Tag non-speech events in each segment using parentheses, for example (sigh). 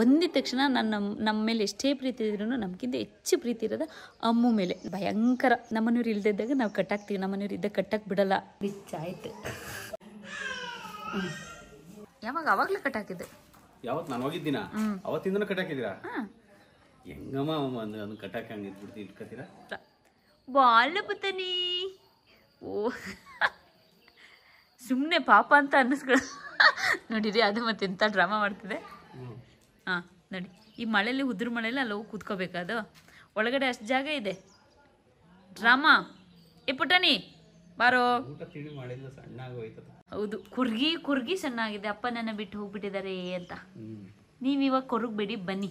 ಬಂದಿದ ತಕ್ಷಣ ನನ್ನ ನಮ್ಮ ಮೇಲೆ ಎಷ್ಟೇ ಪ್ರೀತಿ ಇದ್ರೂ ನಮಗಿಂತ ಹೆಚ್ಚು ಪ್ರೀತಿ ಇರೋದು ಅಮ್ಮ ಮೇಲೆ ಭಯಂಕರ ನಮ್ಮನೆಯವ್ರು ಇಲ್ದಿದ್ದಾಗ ನಾವು ಕಟ್ಟಾಕ್ತೀವಿ ನಮ್ಮನೆಯವ್ರು ಇದ್ದಾಗ ಕಟ್ಟಕ್ಕೆ ಬಿಡಲ್ಲ ಬಿಚ್ಚಾಯ್ತು ಯಾವಾಗ ಅವಾಗಲೇ ಕಟ್ಟಾಕಿದ್ದೆ ಯಾವತ್ತು ನಾನು ಹೋಗಿದ್ದೀನ ಅವತ್ತಿಂದ ಕಟ್ಟಾಕಿದ್ದೀರಾ ಹೆಂಗಮ್ಮ ಅದನ್ನು ಕಟ್ಟಾಕ ಹಂಗೆ ಇದ್ಬಿಡ್ತಿ ಇಟ್ಕೋತೀರಾ ಬಾಲ ಬತ್ತನಿ ಓ ಸುಮ್ಮನೆ ಪಾಪ ಅಂತ ನೋಡಿ ನೋಡಿರಿ ಅದು ಮತ್ತೆ ಎಂಥ ಡ್ರಾಮಾ ಮಾಡ್ತಿದೆ ಹಾಂ ನೋಡಿ ಈ ಮಳೆಯಲ್ಲಿ ಉದ್ರ ಮಳೆಯಲ್ಲಿ ಅಲ್ಲಿ ಹೋಗಿ ಕೂತ್ಕೋಬೇಕದು ಒಳಗಡೆ ಅಷ್ಟು ಜಾಗ ಇದೆ ಡ್ರಾಮಾ ಏ ಪುಟಾನಿ ಬಾರೋ ಹೌದು ಕುರ್ಗಿ ಕುರ್ಗಿ ಸಣ್ಣ ಅಪ್ಪ ನನ್ನ ಬಿಟ್ಟು ಹೋಗ್ಬಿಟ್ಟಿದ್ದಾರೆ ಅಂತ ನೀವು ಇವಾಗ ಕೊರಗಬೇಡಿ ಬನ್ನಿ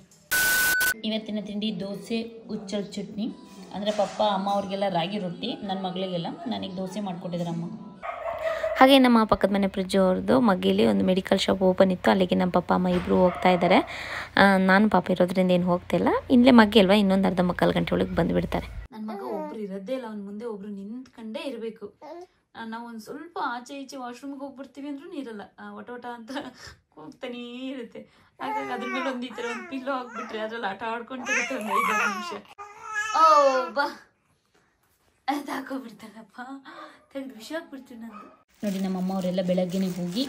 ಇವತ್ತಿನ ತಿಂಡಿ ದೋಸೆ ಉಚ್ಚಳ ಚಟ್ನಿ ಅಂದರೆ ಪಪ್ಪ ಅಮ್ಮ ಅವ್ರಿಗೆಲ್ಲ ರಾಗಿ ರೊಟ್ಟಿ ನನ್ನ ಮಗಳಿಗೆಲ್ಲ ನನಗೆ ದೋಸೆ ಮಾಡಿಕೊಟ್ಟಿದ್ದಾರೆ ಅಮ್ಮ ಹಾಗೆ ನಮ್ಮ ಪಕ್ಕದ ಮನೆ ಫ್ರಿಜ್ಜು ಅವ್ರದ್ದು ಮಗ್ಗಿಲಿ ಒಂದು ಮೆಡಿಕಲ್ ಶಾಪ್ ಓಪನ್ ಇತ್ತು ಅಲ್ಲಿಗೆ ನಮ್ಮ ಪಪ್ಪ ಅಮ್ಮ ಇಬ್ಬರು ಹೋಗ್ತಾ ಇದ್ದಾರೆ ನಾನು ಪಾಪ ಇರೋದ್ರಿಂದ ಏನು ಹೋಗ್ತಿಲ್ಲ ಇಲ್ಲೇ ಮಗ್ಗಿ ಅಲ್ವಾ ಇನ್ನೊಂದು ಅರ್ಧ ಮಕ್ಕಳು ಗಂಟೆ ಒಳಗೆ ಬಂದುಬಿಡ್ತಾರೆ ನನ್ನ ಮಗ ಒಬ್ರು ಇರೋದೇ ಇಲ್ಲ ಅವ್ನ ಮುಂದೆ ಒಬ್ರು ನಿಂತ್ಕೊಂಡೇ ಇರಬೇಕು ನಾವು ಸ್ವಲ್ಪ ಆಚೆ ಈಚೆ ವಾಶ್ರೂಮ್ಗೆ ಹೋಗ್ಬಿಡ್ತೀವಿ ಅಂದ್ರೂ ನೀರಲ್ಲ ಒಟ ಒಟ ಅಂತ ಕೂಗ್ತಾನೇ ಇರುತ್ತೆ ಹಾಗಾಗಿ ಅದ್ರ ಮೇಲೆ ಒಂದು ಈ ಥರ ಒಂದು ಪಿಲ್ಲೋ ಹಾಕ್ಬಿಟ್ರೆ ಅದ್ರಲ್ಲಿ ಆಟ ಆಡ್ಕೊಂಡಿರುತ್ತೆ ಒಂದು ಐದು ನಿಮಿಷ ಓ ಬಾ ಅದು ಹಾಕೋಬಿಡ್ತಾರಪ್ಪ ತೆಗೆದು ವಿಷ ಹಾಕ್ಬಿಡ್ತೀವಿ ನಂದು ನೋಡಿ ನಮ್ಮ ಅಮ್ಮವರೆಲ್ಲ ಬೆಳಗ್ಗೆನೇ ಹೋಗಿ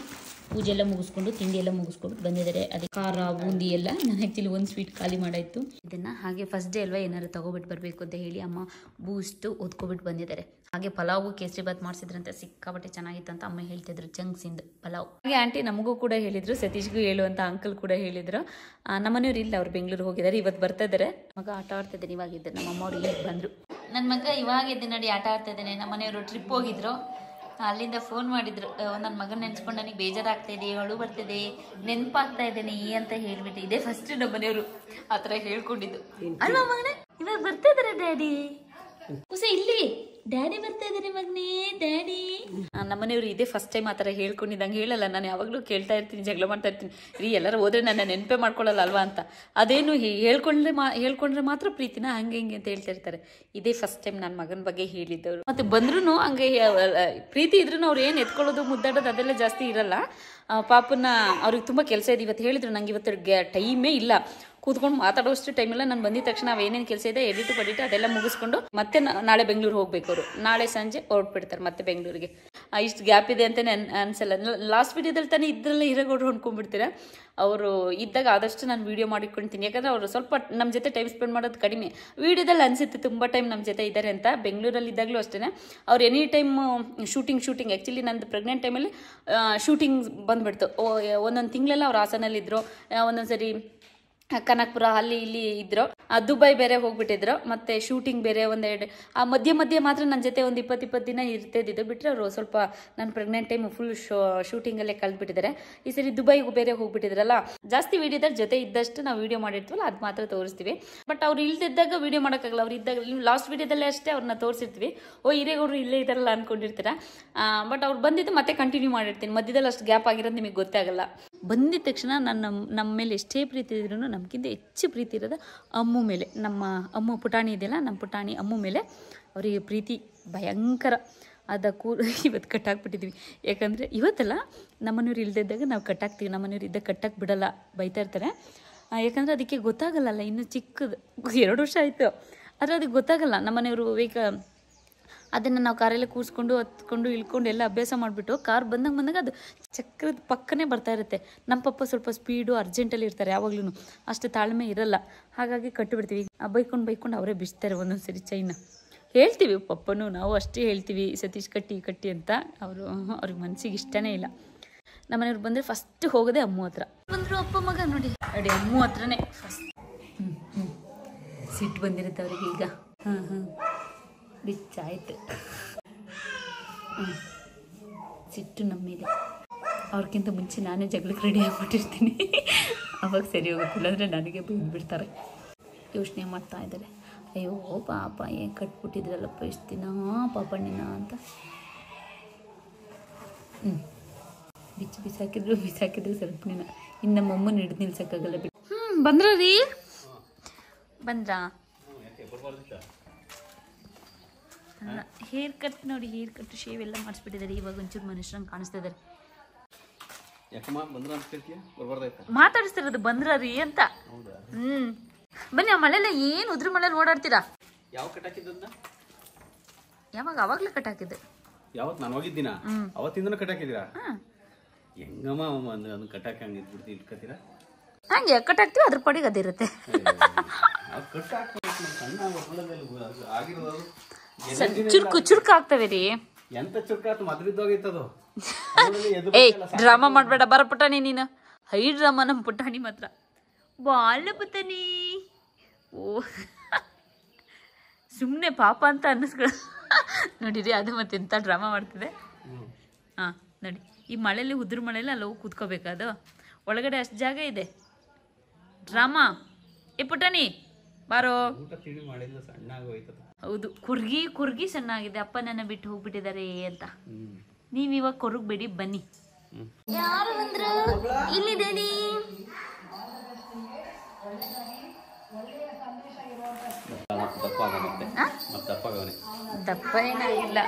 ಪೂಜೆ ಎಲ್ಲ ಮುಗಿಸ್ಕೊಂಡು ತಿಂಡಿ ಎಲ್ಲ ಮುಗಿಸ್ಕೊಂಡು ಬಂದಿದ್ದಾರೆ ಅದೇ ಖಾರ ಬೂಂದಿ ಎಲ್ಲ ನಾನು ಆ್ಯಕ್ಚುಲಿ ಒಂದು ಸ್ವೀಟ್ ಖಾಲಿ ಮಾಡಾಯಿತು ಇದನ್ನು ಹಾಗೆ ಫಸ್ಟ್ ಡೇ ಅಲ್ವಾ ಏನಾರು ತಗೋಬಿಟ್ಟು ಬರಬೇಕು ಅಂತ ಹೇಳಿ ಅಮ್ಮ ಬೂಸ್ಟು ಓದ್ಕೊಬಿಟ್ಟು ಬಂದಿದ್ದಾರೆ ಹಾಗೆ ಪಲಾವು ಕೇಸರಿ ಬಾತ್ ಮಾಡಿಸಿದ್ರಂತೆ ಸಿಕ್ಕಾಬಟ್ಟೆ ಚೆನ್ನಾಗಿತ್ತು ಅಂತ ಅಮ್ಮ ಹೇಳ್ತಿದ್ರು ಜಂಕ್ಸಿಂದ ಪಲಾವ್ ಹಾಗೆ ಆಂಟಿ ನಮಗೂ ಕೂಡ ಹೇಳಿದರು ಸತೀಶ್ಗೂ ಹೇಳು ಅಂತ ಅಂಕಲ್ ಕೂಡ ಹೇಳಿದರು ನಮ್ಮನೆಯವ್ರು ಇಲ್ಲ ಅವ್ರು ಬೆಂಗಳೂರು ಹೋಗಿದ್ದಾರೆ ಇವತ್ತು ಬರ್ತಾ ಇದ್ದಾರೆ ಮಗ ಆಟ ಆಡ್ತಾ ಇವಾಗ ಇವಾಗಿದ್ದರು ನಮ್ಮ ಅಮ್ಮವ್ರು ಈಗ ಬಂದರು ನನ್ನ ಮಗ ಇವಾಗ ಇದ್ದೆ ನೋಡಿ ಆಟ ಆಡ್ತಾ ಇದ್ದೇನೆ ನಮ್ಮ ಮನೆಯವರು ಟ್ರಿಪ್ ಹೋಗಿದ್ರು ಅಲ್ಲಿಂದ ಫೋನ್ ಮಾಡಿದ್ರು ನನ್ನ ಮಗನ ನೆನ್ಸ್ಕೊಂಡು ನನಗೆ ಬೇಜಾರಾಗ್ತಾ ಇದೆ ಅಳು ಬರ್ತಿದೆ ನೆನಪಾಗ್ತಾ ಇದ್ದೇನೆ ಈ ಅಂತ ಹೇಳ್ಬಿಟ್ಟು ಇದೇ ಫಸ್ಟ್ ನಮ್ಮ ಮನೆಯವರು ಆ ಹೇಳ್ಕೊಂಡಿದ್ದು ಅಲ್ವಾ ಮಗನೇ ಇವಾಗ ಬರ್ತಿದ್ರೆ ಡ್ಯಾಡಿ ಕುಸೆ ಇಲ್ಲಿ ಡ್ಯಾಡಿ ಬರ್ತಾ ಇದ್ದಾರೆ ಮಗನೇ ಡ್ಯಾಡಿ ನಮ್ಮನೆಯವ್ರು ಇದೇ ಫಸ್ಟ್ ಟೈಮ್ ಆತರ ಹೇಳ್ಕೊಂಡಿದ್ದಂಗೆ ಹೇಳಲ್ಲ ನಾನು ಯಾವಾಗ್ಲೂ ಕೇಳ್ತಾ ಇರ್ತೀನಿ ಜಗಳ ಮಾಡ್ತಾ ಇರ್ತೀನಿ ರೀ ಎಲ್ಲರೂ ಹೋದ್ರೆ ನನ್ನ ನೆನಪೆ ಮಾಡ್ಕೊಳ್ಳಲ್ಲ ಅಲ್ವಾ ಅಂತ ಅದೇನು ಹೇಳ್ಕೊಂಡ್ರೆ ಮಾ ಹೇಳ್ಕೊಂಡ್ರೆ ಮಾತ್ರ ಪ್ರೀತಿನ ಹಂಗೆ ಹಿಂಗೆ ಅಂತ ಹೇಳ್ತಾ ಇರ್ತಾರೆ ಇದೇ ಫಸ್ಟ್ ಟೈಮ್ ನನ್ನ ಮಗನ ಬಗ್ಗೆ ಹೇಳಿದ್ದವರು ಮತ್ತೆ ಬಂದ್ರೂ ಹಂಗೆ ಪ್ರೀತಿ ಇದ್ರೂ ಅವ್ರು ಏನು ಎತ್ಕೊಳ್ಳೋದು ಮುದ್ದಾಡೋದು ಅದೆಲ್ಲ ಜಾಸ್ತಿ ಇರಲ್ಲ ಪಾಪನ ಅವ್ರಿಗೆ ತುಂಬಾ ಕೆಲಸ ಇದೆ ಇವತ್ತು ಹೇಳಿದ್ರು ನಂಗೆ ಇವತ್ತು ಟೈಮೇ ಇಲ್ಲ ಕೂತ್ಕೊಂಡು ಮಾತಾಡೋಷ್ಟು ಟೈಮಿಲ್ಲ ನಾನು ಬಂದಿದ ತಕ್ಷಣ ನಾವು ಏನೇನು ಕೆಲಸ ಇದೆ ಎಡಿಟ್ ಪಡಿಟ್ ಅದೆಲ್ಲ ಮುಗಿಸ್ಕೊಂಡು ಮತ್ತೆ ನಾಳೆ ಬೆಂಗಳೂರು ಹೋಗ್ಬೇಕು ಅವರು ನಾಳೆ ಸಂಜೆ ಹೊರಟ್ಬಿಡ್ತಾರೆ ಮತ್ತೆ ಬೆಂಗಳೂರಿಗೆ ಇಷ್ಟು ಗ್ಯಾಪ್ ಇದೆ ಅಂತ ಅನ್ ಅನಿಸಲ್ಲ ಲಾಸ್ಟ್ ವೀಡಿಯೋದಲ್ಲಿ ತಾನೇ ಇದ್ರಲ್ಲೇ ಇರೋಗೋಡ್ರು ಹೊಂದ್ಕೊಂಡ್ಬಿಡ್ತೀರ ಅವರು ಇದ್ದಾಗ ಆದಷ್ಟು ನಾನು ವೀಡಿಯೋ ಮಾಡಿಕೊಳ್ತೀನಿ ಯಾಕಂದರೆ ಅವರು ಸ್ವಲ್ಪ ನಮ್ಮ ಜೊತೆ ಟೈಮ್ ಸ್ಪೆಂಡ್ ಮಾಡೋದು ಕಡಿಮೆ ವೀಡಿಯೋದಲ್ಲಿ ಅನಿಸುತ್ತೆ ತುಂಬ ಟೈಮ್ ನಮ್ಮ ಜೊತೆ ಇದ್ದಾರೆ ಅಂತ ಬೆಂಗಳೂರಲ್ಲಿ ಇದ್ದಾಗಲೂ ಅಷ್ಟೇ ಅವ್ರು any time shooting shooting actually ನಂದು ಪ್ರೆಗ್ನೆಂಟ್ ಟೈಮಲ್ಲಿ ಶೂಟಿಂಗ್ ಬಂದುಬಿಡ್ತು ಒಂದೊಂದು ತಿಂಗಳೆಲ್ಲ ಅವ್ರು ಹಾಸನಲ್ಲಿದ್ದರು ಒಂದೊಂದು ಸರಿ ಕನಕಪುರ ಅಲ್ಲಿ ಇಲ್ಲಿ ಇದ್ರು ದುಬೈ ಬೇರೆ ಹೋಗ್ಬಿಟ್ಟಿದ್ರು ಮತ್ತೆ ಶೂಟಿಂಗ್ ಬೇರೆ ಒಂದೆರಡು ಆ ಮಧ್ಯೆ ಮಧ್ಯೆ ಮಾತ್ರ ನನ್ನ ಜೊತೆ ಒಂದು ಇಪ್ಪತ್ತು ಇಪ್ಪತ್ತು ದಿನ ಇರ್ತಿದ್ದು ಬಿಟ್ಟರೆ ಅವರು ಸ್ವಲ್ಪ ನನ್ನ ಪ್ರೆಗ್ನೆಂಟ್ ಟೈಮ್ ಫುಲ್ ಶೋ ಶೂಟಿಂಗಲ್ಲೇ ಕಳೆದ್ಬಿಟ್ಟಿದ್ದಾರೆ ಈ ಸರಿ ದುಬೈ ಬೇರೆ ಹೋಗ್ಬಿಟ್ಟಿದ್ರಲ್ಲ ಜಾಸ್ತಿ ವೀಡಿಯೋದವ್ರ ಜೊತೆ ಇದ್ದಷ್ಟು ನಾವು ವೀಡಿಯೋ ಮಾಡಿರ್ತೀವಲ್ಲ ಅದು ಮಾತ್ರ ತೋರಿಸ್ತೀವಿ ಬಟ್ ಅವ್ರು ಇಲ್ದಿದ್ದಾಗ ವೀಡಿಯೋ ಮಾಡೋಕ್ಕಾಗಲ್ಲ ಅವ್ರು ಇದ್ದಾಗ ಲಾಸ್ಟ್ ವೀಡಿಯೋದಲ್ಲೇ ಅಷ್ಟೇ ಅವ್ರನ್ನ ತೋರಿಸಿರ್ತೀವಿ ಓ ಹಿರೇಗೌಡರು ಇಲ್ಲೇ ಇದಾರಲ್ಲ ಅನ್ಕೊಂಡಿರ್ತೀರ ಬಟ್ ಅವ್ರು ಬಂದಿದ್ದು ಮತ್ತೆ ಕಂಟಿನ್ಯೂ ಮಾಡಿರ್ತೀನಿ ಮಧ್ಯದಲ್ಲಿ ಅಷ್ಟು ಗ್ಯಾಪ್ ಆಗಿರೋದು ನಿಮಗೆ ಗೊತ್ತಾಗಲ್ಲ ಬಂದಿದ ತಕ್ಷಣ ನನ್ನ ನಮ್ಮ ಮೇಲೆ ಎಷ್ಟೇ ಪ್ರೀತಿ ಇದ್ರೂ ನಮಗಿಂತ ಹೆಚ್ಚು ಪ್ರೀತಿ ಇರೋದು ಅಮ್ಮು ಮೇಲೆ ನಮ್ಮ ಅಮ್ಮು ಪುಟಾಣಿ ಇದೆಯಲ್ಲ ನಮ್ಮ ಪುಟಾಣಿ ಅಮ್ಮು ಮೇಲೆ ಅವರಿಗೆ ಪ್ರೀತಿ ಭಯಂಕರ ಅದ ಕೂ (laughs) ಇವತ್ತು ಕಟ್ಟಾಕ್ಬಿಟ್ಟಿದ್ವಿ ಯಾಕಂದರೆ ಇವತ್ತಲ್ಲ ನಮ್ಮನೆಯವ್ರು ಇಲ್ಲದಿದ್ದಾಗ ನಾವು ಕಟ್ಟಾಕ್ತೀವಿ ನಮ್ಮನೆಯವ್ರು ಇದ್ದಾಗ ಕಟ್ಟಕ್ಕೆ ಬಿಡಲ್ಲ ಬೈತಾ ಇರ್ತಾರೆ ಯಾಕಂದರೆ ಅದಕ್ಕೆ ಗೊತ್ತಾಗಲ್ಲಲ್ಲ ಇನ್ನೂ ಚಿಕ್ಕದು ಎರಡು ವರ್ಷ ಆಯಿತು ಆದರೆ ಅದಕ್ಕೆ ಗೊತ್ತಾಗಲ್ಲ ನಮ್ಮನೆಯವರು ವೇಗ ಅದನ್ನು ನಾವು ಕಾರಲ್ಲಿ ಕೂರಿಸ್ಕೊಂಡು ಹತ್ಕೊಂಡು ಇಳ್ಕೊಂಡು ಎಲ್ಲ ಅಭ್ಯಾಸ ಮಾಡಿಬಿಟ್ಟು ಕಾರ್ ಬಂದಂಗೆ ಬಂದಾಗ ಅದು ಚಕ್ರದ ಪಕ್ಕನೇ ಬರ್ತಾ ಇರುತ್ತೆ ನಮ್ಮ ಪಪ್ಪ ಸ್ವಲ್ಪ ಸ್ಪೀಡು ಅರ್ಜೆಂಟಲ್ಲಿ ಇರ್ತಾರೆ ಯಾವಾಗ್ಲೂ ಅಷ್ಟು ತಾಳ್ಮೆ ಇರಲ್ಲ ಹಾಗಾಗಿ ಕಟ್ಟಿಬಿಡ್ತೀವಿ ಬೈಕೊಂಡು ಬೈಕೊಂಡು ಅವರೇ ಬಿಸ್ತಾರೆ ಒಂದೊಂದು ಸರಿ ಚೈನ ಹೇಳ್ತೀವಿ ಪಪ್ಪನೂ ನಾವು ಅಷ್ಟೇ ಹೇಳ್ತೀವಿ ಸತೀಶ್ ಕಟ್ಟಿ ಕಟ್ಟಿ ಅಂತ ಅವರು ಅವ್ರಿಗೆ ಮನಸ್ಸಿಗೆ ಇಷ್ಟನೇ ಇಲ್ಲ ನಮ್ಮನೆಯವ್ರು ಬಂದರೆ ಫಸ್ಟ್ ಹೋಗೋದೆ ಅಮ್ಮ ಹತ್ರ ಬಂದರು ಅಪ್ಪ ಮಗ ನೋಡಿ ಅಡಿ ಅಮ್ಮ ಹತ್ರನೇ ಫಸ್ಟ್ ಸಿಟ್ಟು ಬಂದಿರುತ್ತೆ ಅವ್ರಿಗೆ ಈಗ ಹಾಂ ಹಾಂ ಬಿಚ್ಚಾಯಿತು ಸಿಟ್ಟು ನಮ್ಮಿದೆ ಅವ್ರಿಗಿಂತ ಮುಂಚೆ ನಾನೇ ಜಗಳಕ್ಕೆ ರೆಡಿ ಆಗಿಬಿಟ್ಟಿರ್ತೀನಿ ಅವಾಗ ಸರಿ ಹೋಗೋದಿಲ್ಲ ಅಂದರೆ ನನಗೆ ಬಿಡ್ತಾರೆ ಯೋಚನೆ ಮಾಡ್ತಾ ಇದ್ದಾರೆ ಅಯ್ಯೋ ಪಾಪ ಏನು ಕಟ್ಬಿಟ್ಟಿದ್ರಲ್ಲಪ್ಪ ಎಷ್ಟು ದಿನ ಪಾಪ ಅಂತ ಹ್ಞೂ ಬಿಚ್ಚಿ ಬಿಸಾಕಿದ್ರು ಬಿಸಾಕಿದ್ರು ಸ್ವಲ್ಪ ದಿನ ಇನ್ನು ನಮ್ಮಮ್ಮ ಹಿಡಿದು ನಿಲ್ಸೋಕ್ಕಾಗಲ್ಲ ಬಿಟ್ಟು ಹ್ಞೂ ಬಂದ್ರ ರೀ ಬಂದ್ರಾ ಹೇರ್ ಕಟ್ ನೋಡಿ ಹೇರ್ ಕಟ್ ಶೇವ್ ಎಲ್ಲ ಮಾಡಿಸ್ಬಿಟ್ಟಿದ್ದಾರೆ ಇವಾಗ ಒಂಚೂರು ಮನುಷ್ಯರಂಗೆ ಕಾಣಿಸ್ತಾ ಇದ್ದಾರೆ ಮಾತಾಡಿಸ್ತಿರೋದು ಬಂದ್ರ ರೀ ಅಂತ ಹ್ಮ್ ಬನ್ನಿ ಆ ಮಳೆಲ್ಲ ಏನು ಉದ್ರ ಮಳೆಯಲ್ಲಿ ಓಡಾಡ್ತೀರಾ ಯಾವ ಕಟ್ ಯಾವಾಗ ಅವಾಗ್ಲೇ ಕಟ್ ಹಾಕಿದ್ದೆ ಯಾವತ್ತು ನಾನು ಹೋಗಿದ್ದೀನ ಅವತ್ತಿಂದನೂ ಕಟ್ ಹಾಕಿದ್ದೀರಾ ಹೆಂಗಮ್ಮ ಅದನ್ನು ಕಟ್ ಹಾಕಿ ಹಂಗೆ ಇದ್ಬಿಡ್ತಿ ಇಟ್ಕೋತೀರಾ ಹಂಗೆ ಕಟ್ ಹಾಕ್ತೀವಿ ಅದ್ರ ಪಡಿಗೆ ಅದಿರುತ್ತೆ ಚುರುಕು ಚುರ್ಕ ಆಗ್ತವೆ ರೀ ಎಂತ ಚುರ್ಕ (laughs) ಏಯ್ ಡ್ರಾಮಾ ಮಾಡಬೇಡ ಬರ ಪುಟಾಣಿ ನೀನು ಹೈ ಡ್ರಾಮಾ ನಮ್ಮ ಪುಟಾಣಿ ಮಾತ್ರ ಬಾಲ ಪುತಾನಿ ಓ (laughs) ಸುಮ್ಮನೆ ಪಾಪ ಅಂತ ಅನ್ನಿಸ್ಕೊಳ (laughs) ನೋಡಿರಿ ಅದು ಮತ್ತೆ ಎಂತ ಡ್ರಾಮಾ ಮಾಡ್ತಿದೆ ಹಾ ನೋಡಿ ಈ ಮಳೆಯಲ್ಲಿ ಉದ್ರ ಮಳೆಯಲ್ಲಿ ಅಲ್ಲಿ ಹೋಗಿ ಕೂತ್ಕೋಬೇಕದು ಒಳಗಡೆ ಅಷ್ಟು ಜಾಗ ಇದೆ ಡ್ರಾಮಾ ಏ ಪುಟಾಣಿ ಬಾರೋ ಸಣ್ಣ ಹೌದು ಕುರ್ಗಿ ಕುರ್ಗಿ ಚೆನ್ನಾಗಿದೆ ಅಪ್ಪ ನನ್ನ ಬಿಟ್ಟು ಹೋಗ್ಬಿಟ್ಟಿದ್ದಾರೆ ಅಂತ ನೀವು ಇವಾಗ ಕೊರಗ್ಬೇಡಿ ಬನ್ನಿ ಯಾರು ಬಂದ್ರು ಇಲ್ಲಿದ್ದೇನಿ ದಪ್ಪ ಏನಾಗಿಲ್ಲ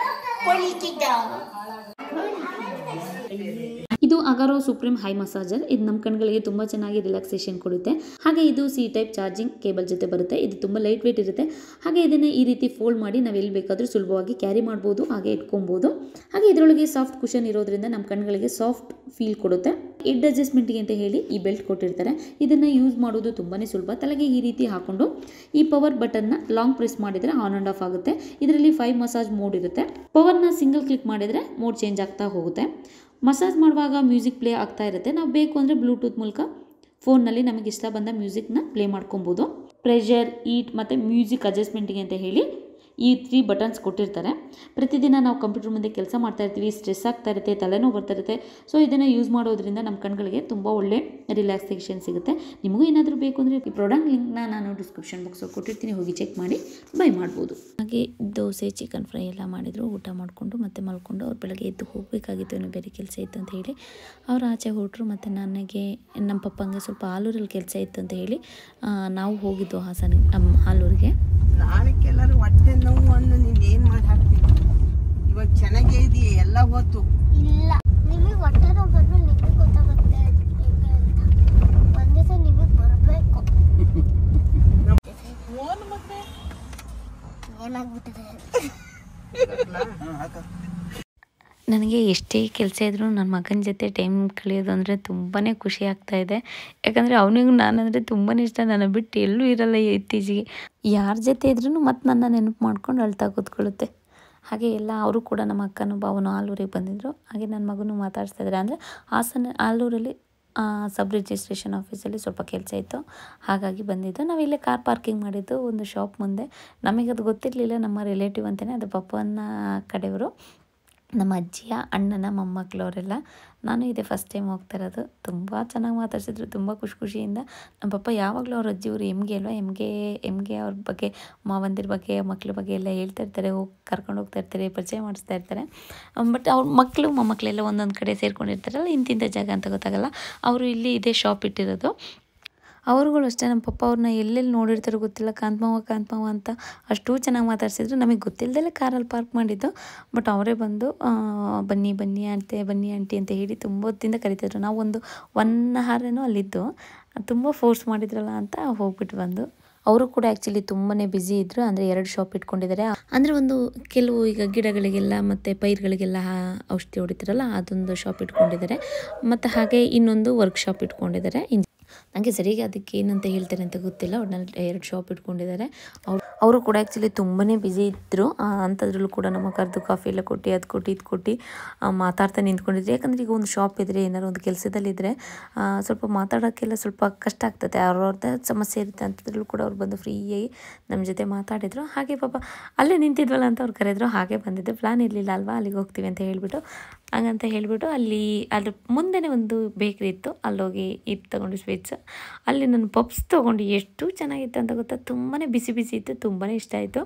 ಅಗಾರೋ ಸುಪ್ರೀಂ ಹೈ ಮಸಾಜರ್ ಇದು ನಮ್ಮ ಕಣ್ಗಳಿಗೆ ತುಂಬ ಚೆನ್ನಾಗಿ ರಿಲ್ಯಾಕ್ಸೇಷನ್ ಕೊಡುತ್ತೆ ಹಾಗೆ ಇದು ಸಿ ಟೈಪ್ ಚಾರ್ಜಿಂಗ್ ಕೇಬಲ್ ಜೊತೆ ಬರುತ್ತೆ ಇದು ತುಂಬ ಲೈಟ್ ವೇಟ್ ಇರುತ್ತೆ ಹಾಗೆ ಇದನ್ನು ಈ ರೀತಿ ಫೋಲ್ಡ್ ಮಾಡಿ ನಾವು ಎಲ್ಲಿ ಬೇಕಾದರೂ ಸುಲಭವಾಗಿ ಕ್ಯಾರಿ ಮಾಡ್ಬೋದು ಹಾಗೆ ಇಟ್ಕೊಬೋದು ಹಾಗೆ ಇದರೊಳಗೆ ಸಾಫ್ಟ್ ಕುಷನ್ ಇರೋದ್ರಿಂದ ನಮ್ಮ ಕಣ್ಗಳಿಗೆ ಸಾಫ್ಟ್ ಫೀಲ್ ಕೊಡುತ್ತೆ ಎಡ್ ಅಡ್ಜಸ್ಟ್ಮೆಂಟ್ಗೆ ಅಂತ ಹೇಳಿ ಈ ಬೆಲ್ಟ್ ಕೊಟ್ಟಿರ್ತಾರೆ ಇದನ್ನು ಯೂಸ್ ಮಾಡೋದು ತುಂಬಾ ಸುಲಭ ತಲೆಗೆ ಈ ರೀತಿ ಹಾಕೊಂಡು ಈ ಪವರ್ ಬಟನ್ನ ಲಾಂಗ್ ಪ್ರೆಸ್ ಮಾಡಿದರೆ ಆನ್ ಆ್ಯಂಡ್ ಆಫ್ ಆಗುತ್ತೆ ಇದರಲ್ಲಿ ಫೈವ್ ಮಸಾಜ್ ಮೋಡ್ ಇರುತ್ತೆ ಪವರ್ನ ಸಿಂಗಲ್ ಕ್ಲಿಕ್ ಮಾಡಿದರೆ ಮೋಡ್ ಚೇಂಜ್ ಆಗ್ತಾ ಹೋಗುತ್ತೆ ಮಸಾಜ್ ಮಾಡುವಾಗ ಮ್ಯೂಸಿಕ್ ಪ್ಲೇ ಆಗ್ತಾ ಇರುತ್ತೆ ನಾವು ಬೇಕು ಅಂದರೆ ಬ್ಲೂಟೂತ್ ಮೂಲಕ ಫೋನ್ನಲ್ಲಿ ನಮಗೆ ಇಷ್ಟ ಬಂದ ಮ್ಯೂಸಿಕ್ನ ಪ್ಲೇ ಮಾಡ್ಕೊಬೋದು ಪ್ರೆಷರ್ ಈಟ್ ಮತ್ತು ಮ್ಯೂಸಿಕ್ ಅಡ್ಜಸ್ಟ್ಮೆಂಟಿಗೆ ಅಂತ ಹೇಳಿ ಈ ತ್ರೀ ಬಟನ್ಸ್ ಕೊಟ್ಟಿರ್ತಾರೆ ಪ್ರತಿದಿನ ನಾವು ಕಂಪ್ಯೂಟರ್ ಮುಂದೆ ಕೆಲಸ ಮಾಡ್ತಾ ಇರ್ತೀವಿ ಸ್ಟ್ರೆಸ್ ಆಗ್ತಾ ಇರುತ್ತೆ ತಲೆನೋವು ಬರ್ತಾ ಇರುತ್ತೆ ಸೊ ಇದನ್ನು ಯೂಸ್ ಮಾಡೋದ್ರಿಂದ ನಮ್ಮ ಕಣ್ಗಳಿಗೆ ತುಂಬ ಒಳ್ಳೆ ರಿಲ್ಯಾಕ್ಸೇಷನ್ ಸಿಗುತ್ತೆ ನಿಮಗೂ ಏನಾದರೂ ಬೇಕು ಅಂದರೆ ಈ ಪ್ರಾಡಕ್ಟ್ ಲಿಂಕ್ನ ನಾನು ಡಿಸ್ಕ್ರಿಪ್ಷನ್ ಬಾಕ್ಸಲ್ಲಿ ಕೊಟ್ಟಿರ್ತೀನಿ ಹೋಗಿ ಚೆಕ್ ಮಾಡಿ ಬೈ ಮಾಡ್ಬೋದು ಹಾಗೆ ದೋಸೆ ಚಿಕನ್ ಫ್ರೈ ಎಲ್ಲ ಮಾಡಿದರು ಊಟ ಮಾಡಿಕೊಂಡು ಮತ್ತೆ ಮಲ್ಕೊಂಡು ಅವ್ರು ಬೆಳಗ್ಗೆ ಎದ್ದು ಹೋಗಬೇಕಾಗಿತ್ತು ಏನೋ ಬೇರೆ ಕೆಲಸ ಇತ್ತು ಅಂತ ಹೇಳಿ ಅವರು ಆಚೆ ಹೊರಟರು ಮತ್ತು ನನಗೆ ನಮ್ಮ ಪಪ್ಪಂಗೆ ಸ್ವಲ್ಪ ಆಲೂರಲ್ಲಿ ಕೆಲಸ ಇತ್ತು ಅಂತ ಹೇಳಿ ನಾವು ಹೋಗಿದ್ದು ಹಾಸನ ನಮ್ಮ ಆಲೂರಿಗೆ ನಾಳೆ ಇವತ್ತು ಇಲ್ಲ ನಿಮಗೆ ನಿಮಗೆ ನಿಮಗೆ ಬರಬೇಕು ಫೋನ್ ನನಗೆ ಎಷ್ಟೇ ಕೆಲಸ ಇದ್ದರೂ ನನ್ನ ಮಗನ ಜೊತೆ ಟೈಮ್ ಕಳೆಯೋದು ಅಂದರೆ ತುಂಬಾ ಖುಷಿ ಆಗ್ತಾ ಆಗ್ತಾಯಿದೆ ಯಾಕಂದರೆ ನಾನು ನಾನಂದರೆ ತುಂಬಾ ಇಷ್ಟ ನನ್ನ ಬಿಟ್ಟು ಎಲ್ಲೂ ಇರಲ್ಲ ಇತ್ತೀಚೆಗೆ ಯಾರ ಜೊತೆ ಇದ್ರೂ ಮತ್ತೆ ನನ್ನ ನೆನಪು ಮಾಡ್ಕೊಂಡು ಅಳ್ತಾ ಕೂತ್ಕೊಳ್ಳುತ್ತೆ ಹಾಗೆ ಎಲ್ಲ ಅವರು ಕೂಡ ನಮ್ಮ ಅಕ್ಕನೂ ಬಾವನು ಆಲೂರಿಗೆ ಬಂದಿದ್ದರು ಹಾಗೆ ನನ್ನ ಮಗನೂ ಮಾತಾಡಿಸ್ತಾ ಇದ್ದಾರೆ ಅಂದರೆ ಹಾಸನ ಆಲೂರಲ್ಲಿ ಸಬ್ ರಿಜಿಸ್ಟ್ರೇಷನ್ ಆಫೀಸಲ್ಲಿ ಸ್ವಲ್ಪ ಕೆಲಸ ಇತ್ತು ಹಾಗಾಗಿ ಬಂದಿದ್ದು ಇಲ್ಲೇ ಕಾರ್ ಪಾರ್ಕಿಂಗ್ ಮಾಡಿದ್ದು ಒಂದು ಶಾಪ್ ಮುಂದೆ ನಮಗೆ ಅದು ಗೊತ್ತಿರಲಿಲ್ಲ ನಮ್ಮ ರಿಲೇಟಿವ್ ಅಂತಲೇ ಅದು ಪಪ್ಪನ ಕಡೆಯವರು ನಮ್ಮ ಅಜ್ಜಿಯ ಅಣ್ಣನ ಮೊಮ್ಮಕ್ಕಳು ಅವರೆಲ್ಲ ನಾನು ಇದೇ ಫಸ್ಟ್ ಟೈಮ್ ಹೋಗ್ತಾ ಇರೋದು ತುಂಬ ಚೆನ್ನಾಗಿ ಮಾತಾಡ್ಸಿದ್ರು ತುಂಬ ಖುಷಿ ಖುಷಿಯಿಂದ ನಮ್ಮ ಪಪ್ಪ ಯಾವಾಗಲೂ ಅವ್ರ ಅಜ್ಜಿ ಅವರು ಹೆಮ್ಗೆ ಅಲ್ವಾ ಹೆಮ್ಗೆ ಎಮ್ಗೆ ಅವ್ರ ಬಗ್ಗೆ ಮಾವಂದಿರ ಬಗ್ಗೆ ಮಕ್ಕಳ ಬಗ್ಗೆ ಎಲ್ಲ ಹೇಳ್ತಾ ಇರ್ತಾರೆ ಹೋಗಿ ಕರ್ಕೊಂಡು ಹೋಗ್ತಾ ಇರ್ತಾರೆ ಪರಿಚಯ ಮಾಡಿಸ್ತಾ ಇರ್ತಾರೆ ಬಟ್ ಅವ್ರ ಮಕ್ಕಳು ಮೊಮ್ಮಕ್ಕಳೆಲ್ಲ ಒಂದೊಂದು ಕಡೆ ಸೇರ್ಕೊಂಡಿರ್ತಾರಲ್ಲ ಇಂತಿಂಥ ಜಾಗ ಅಂತ ಗೊತ್ತಾಗಲ್ಲ ಅವರು ಇಲ್ಲಿ ಇದೇ ಶಾಪ್ ಇಟ್ಟಿರೋದು ಅವರುಗಳು ಅಷ್ಟೇ ನಮ್ಮ ಪಪ್ಪ ಅವ್ರನ್ನ ಎಲ್ಲೆಲ್ಲಿ ನೋಡಿರ್ತಾರೋ ಗೊತ್ತಿಲ್ಲ ಕಾಂತಮಾವ ಕಾಂತಮಾವ ಅಂತ ಅಷ್ಟು ಚೆನ್ನಾಗಿ ಮಾತಾಡ್ಸಿದ್ರು ನಮಗೆ ಗೊತ್ತಿಲ್ಲದೆ ಕಾರಲ್ಲಿ ಪಾರ್ಕ್ ಮಾಡಿದ್ದು ಬಟ್ ಅವರೇ ಬಂದು ಬನ್ನಿ ಬನ್ನಿ ಅಂತೆ ಬನ್ನಿ ಆಂಟಿ ಅಂತ ಹೇಳಿ ತುಂಬ ಹೊತ್ತಿಂದ ಕರಿತಿದ್ರು ನಾವು ಒಂದು ಒನ್ ಹಾರೇನೋ ಅಲ್ಲಿದ್ದು ತುಂಬ ಫೋರ್ಸ್ ಮಾಡಿದ್ರಲ್ಲ ಅಂತ ಹೋಗ್ಬಿಟ್ಟು ಬಂದು ಅವರು ಕೂಡ ಆ್ಯಕ್ಚುಲಿ ತುಂಬನೇ ಬ್ಯುಸಿ ಇದ್ದರು ಅಂದರೆ ಎರಡು ಶಾಪ್ ಇಟ್ಕೊಂಡಿದ್ದಾರೆ ಅಂದರೆ ಒಂದು ಕೆಲವು ಈಗ ಗಿಡಗಳಿಗೆಲ್ಲ ಮತ್ತು ಪೈರುಗಳಿಗೆಲ್ಲ ಔಷಧಿ ಹೊಡಿತಾರಲ್ಲ ಅದೊಂದು ಶಾಪ್ ಇಟ್ಕೊಂಡಿದ್ದಾರೆ ಮತ್ತು ಹಾಗೆ ಇನ್ನೊಂದು ವರ್ಕ್ಶಾಪ್ ಶಾಪ್ ಇಟ್ಕೊಂಡಿದ್ದಾರೆ ನನಗೆ ಸರಿಗೆ ಅದಕ್ಕೆ ಏನಂತ ಹೇಳ್ತಾರೆ ಅಂತ ಗೊತ್ತಿಲ್ಲ ಒಟ್ನಲ್ಲಿ ಎರಡು ಶಾಪ್ ಇಟ್ಕೊಂಡಿದ್ದಾರೆ ಅವ್ರು ಅವರು ಕೂಡ ಆ್ಯಕ್ಚುಲಿ ತುಂಬಾ ಬ್ಯುಸಿ ಇದ್ದರು ಅಂಥದ್ರಲ್ಲೂ ಕೂಡ ನಮ್ಮ ಕರೆದು ಕಾಫಿ ಎಲ್ಲ ಕೊಟ್ಟು ಅದು ಕೊಟ್ಟು ಇದು ಕೊಟ್ಟು ಮಾತಾಡ್ತಾ ನಿಂತ್ಕೊಂಡಿದ್ರು ಯಾಕಂದರೆ ಈಗ ಒಂದು ಶಾಪ್ ಇದ್ದರೆ ಏನಾದ್ರು ಒಂದು ಕೆಲಸದಲ್ಲಿದ್ದರೆ ಸ್ವಲ್ಪ ಮಾತಾಡೋಕ್ಕೆಲ್ಲ ಸ್ವಲ್ಪ ಕಷ್ಟ ಆಗ್ತದೆ ಅವ್ರವ್ರದ್ದು ಸಮಸ್ಯೆ ಇರುತ್ತೆ ಅಂಥದ್ರಲ್ಲೂ ಕೂಡ ಅವ್ರು ಬಂದು ಫ್ರೀಯಾಗಿ ನಮ್ಮ ಜೊತೆ ಮಾತಾಡಿದರು ಹಾಗೆ ಪಾಪ ಅಲ್ಲೇ ನಿಂತಿದ್ವಲ್ಲ ಅಂತ ಅವ್ರು ಕರೆದ್ರು ಹಾಗೆ ಬಂದಿದ್ದೆ ಪ್ಲ್ಯಾನ್ ಇರಲಿಲ್ಲ ಅಲ್ವಾ ಅಲ್ಲಿಗೆ ಹೋಗ್ತೀವಿ ಅಂತ ಹೇಳಿಬಿಟ್ಟು ಹಾಗಂತ ಹೇಳಿಬಿಟ್ಟು ಅಲ್ಲಿ ಅದ್ರ ಮುಂದೆನೇ ಒಂದು ಬೇಕ್ರಿ ಇತ್ತು ಅಲ್ಲೋಗಿ ಇದು ತೊಗೊಂಡು ಸ್ವೀಟ್ಸ್ ಅಲ್ಲಿ ನಾನು ಪಪ್ಸ್ ತೊಗೊಂಡು ಎಷ್ಟು ಚೆನ್ನಾಗಿತ್ತು ಅಂತ ಗೊತ್ತಾ ತುಂಬಾ ಬಿಸಿ ಬಿಸಿ ಇತ್ತು ತುಂಬಾ ಇಷ್ಟ ಆಯಿತು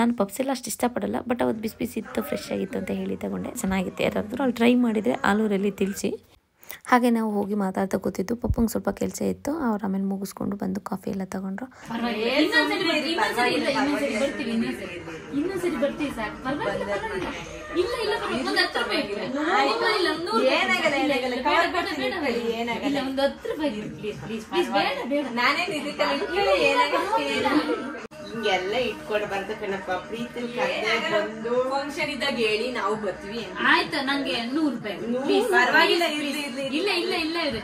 ನಾನು ಪಪ್ಸ್ ಎಲ್ಲ ಅಷ್ಟು ಇಷ್ಟಪಡಲ್ಲ ಬಟ್ ಅವತ್ತು ಬಿಸಿ ಬಿಸಿ ಇತ್ತು ಫ್ರೆಶ್ ಆಗಿತ್ತು ಅಂತ ಹೇಳಿ ತಗೊಂಡೆ ಚೆನ್ನಾಗಿತ್ತು ಯಾರಾದರೂ ಅಲ್ಲಿ ಟ್ರೈ ಮಾಡಿದರೆ ಆಲೂರಲ್ಲಿ ತಿಳಿಸಿ ಹಾಗೆ ನಾವು ಹೋಗಿ ಮಾತಾಡ್ತಾ ಕೂತಿದ್ದು ಪಪ್ಪಂಗೆ ಸ್ವಲ್ಪ ಕೆಲಸ ಇತ್ತು ಅವ್ರು ಆಮೇಲೆ ಮುಗಿಸ್ಕೊಂಡು ಬಂದು ಕಾಫಿ ಎಲ್ಲ ತಗೊಂಡ್ರು ಇಲ್ಲ ಇಲ್ಲ ರೂಪಾಯಿ ಇಲ್ಲ ಇಲ್ಲ ಹಿಂಗೆಲ್ಲ ಇಟ್ಕೊಂಡು ಹೇಳಿ ನಾವು ಬರ್ತೀವಿ ಆಯ್ತಾ ನಂಗೆ ನೂರು ರೂಪಾಯಿ ಪರವಾಗಿಲ್ಲ ಇಲ್ಲ ಇಲ್ಲ ಇಲ್ಲ ಇದೆ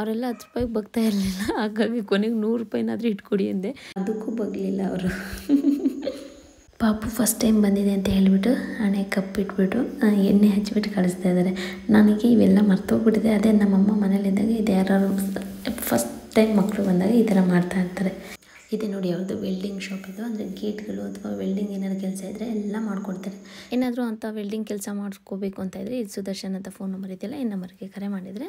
ಅವರೆಲ್ಲ ಹತ್ತು ರೂಪಾಯಿಗೆ ಬಗ್ತಾ ಇರಲಿಲ್ಲ ಹಾಗಾಗಿ ಕೊನೆಗೆ ನೂರು ರೂಪಾಯಿನಾದರೂ ಇಟ್ಕೊಡಿ ಅಂದೆ ಅದಕ್ಕೂ ಬಗ್ಲಿಲ್ಲ ಅವರು ಪಾಪು ಫಸ್ಟ್ ಟೈಮ್ ಬಂದಿದೆ ಅಂತ ಹೇಳಿಬಿಟ್ಟು ಹಣೆ ಕಪ್ಪಿಟ್ಬಿಟ್ಟು ಎಣ್ಣೆ ಹಚ್ಚಿಬಿಟ್ಟು ಕಳಿಸ್ತಾ ಇದ್ದಾರೆ ನನಗೆ ಇವೆಲ್ಲ ಮರ್ತೋಗ್ಬಿಟ್ಟಿದೆ ಅದೇ ನಮ್ಮಮ್ಮ ಮನೇಲಿದ್ದಾಗ ಇದು ಯಾರು ಫಸ್ಟ್ ಟೈಮ್ ಮಕ್ಕಳು ಬಂದಾಗ ಈ ಥರ ಮಾಡ್ತಾ ಇರ್ತಾರೆ ಇದೆ ನೋಡಿ ಅವ್ರದ್ದು ವೆಲ್ಡಿಂಗ್ ಶಾಪ್ ಇದು ಅಂದರೆ ಗೇಟ್ಗಳು ಅಥವಾ ವೆಲ್ಡಿಂಗ್ ಏನಾದ್ರು ಕೆಲಸ ಇದ್ದರೆ ಎಲ್ಲ ಮಾಡ್ಕೊಡ್ತಾರೆ ಏನಾದರೂ ಅಂಥ ವೆಲ್ಡಿಂಗ್ ಕೆಲಸ ಮಾಡ್ಕೋಬೇಕು ಅಂತ ಇದ್ದರೆ ಇದು ಸುದರ್ಶನ್ ಅಂತ ಫೋನ್ ನಂಬರ್ ಇದೆಯಲ್ಲ ಈ ನಂಬರ್ಗೆ ಕರೆ ಮಾಡಿದರೆ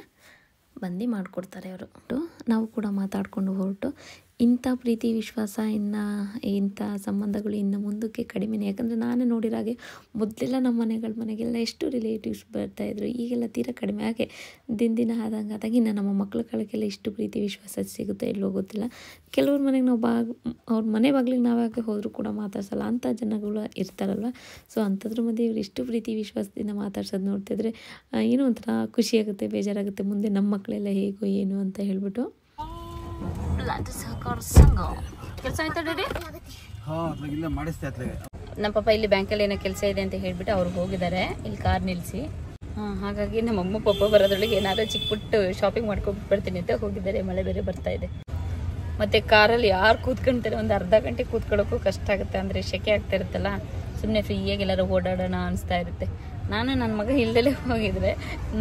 ಬಂದು ಮಾಡಿಕೊಡ್ತಾರೆ ಅವರು ನಾವು ಕೂಡ ಮಾತಾಡಿಕೊಂಡು ಹೊರಟು ಇಂಥ ಪ್ರೀತಿ ವಿಶ್ವಾಸ ಇನ್ನು ಇಂಥ ಸಂಬಂಧಗಳು ಇನ್ನು ಮುಂದಕ್ಕೆ ಕಡಿಮೆನೇ ಯಾಕಂದರೆ ನಾನೇ ನೋಡಿರೋ ಹಾಗೆ ಮೊದಲೆಲ್ಲ ನಮ್ಮ ಮನೆಗಳ ಮನೆಗೆಲ್ಲ ಎಷ್ಟು ರಿಲೇಟಿವ್ಸ್ ಬರ್ತಾಯಿದ್ರು ಈಗೆಲ್ಲ ತೀರಾ ಕಡಿಮೆ ಹಾಗೆ ದಿನ ದಿನ ಆದಂಗೆ ಆದಾಗ ಇನ್ನು ನಮ್ಮ ಮಕ್ಕಳುಗಳಿಗೆಲ್ಲ ಇಷ್ಟು ಪ್ರೀತಿ ವಿಶ್ವಾಸ ಸಿಗುತ್ತೆ ಇಲ್ಲೋ ಗೊತ್ತಿಲ್ಲ ಕೆಲವ್ರ ಮನೆಗೆ ನಾವು ಬಾಗ್ ಅವ್ರ ಮನೆ ಬಾಗಿಲಿಗೆ ನಾವ್ಯಾಕೆ ಹೋದರೂ ಕೂಡ ಮಾತಾಡ್ಸಲ್ಲ ಅಂಥ ಜನಗಳು ಇರ್ತಾರಲ್ವ ಸೊ ಅಂಥದ್ರ ಮಧ್ಯೆ ಇವ್ರು ಇಷ್ಟು ಪ್ರೀತಿ ವಿಶ್ವಾಸದಿಂದ ಮಾತಾಡ್ಸೋದು ನೋಡ್ತಿದ್ರೆ ಏನೋ ಒಂಥರ ಖುಷಿಯಾಗುತ್ತೆ ಬೇಜಾರಾಗುತ್ತೆ ಮುಂದೆ ನಮ್ಮ ಮಕ್ಕಳೆಲ್ಲ ಹೇಗೋ ಏನು ಅಂತ ಹೇಳ್ಬಿಟ್ಟು ನಮ್ಮ ಪಾಪ ಇಲ್ಲಿ ಬ್ಯಾಂಕಲ್ಲಿ ಏನೋ ಕೆಲಸ ಇದೆ ಅಂತ ಹೇಳ್ಬಿಟ್ಟು ಅವ್ರು ಹೋಗಿದ್ದಾರೆ ಇಲ್ಲಿ ಕಾರ್ ನಿಲ್ಸಿ ಹಾಗಾಗಿ ನಮ್ಮ ಅಮ್ಮ ಪಾಪ ಬರೋದ್ರೊಳಗೆ ಏನಾದ್ರೂ ಚಿಕ್ಕ ಪುಟ್ಟು ಶಾಪಿಂಗ್ ಮಾಡ್ಕೊಂಡ್ಬಿಡ್ತೀನಿ ಅಂತ ಹೋಗಿದ್ದಾರೆ ಮಳೆ ಬೇರೆ ಬರ್ತಾ ಇದೆ ಮತ್ತೆ ಕಾರಲ್ಲಿ ಯಾರು ಕೂತ್ಕೊಂತಾರೆ ಒಂದು ಅರ್ಧ ಗಂಟೆ ಕೂತ್ಕೊಳ್ಳೋಕ್ಕೂ ಕಷ್ಟ ಆಗುತ್ತೆ ಅಂದ್ರೆ ಶೆಕೆ ಆಗ್ತಾ ಇರುತ್ತಲ್ಲ ಸುಮ್ಮನೆ ಫ್ರೀಯಾಗಿ ಎಲ್ಲರೂ ಓಡಾಡೋಣ ಅನಿಸ್ತಾ ಇರುತ್ತೆ ನಾನು ನನ್ನ ಮಗ ಇಲ್ಲದಲೇ ಹೋಗಿದ್ರೆ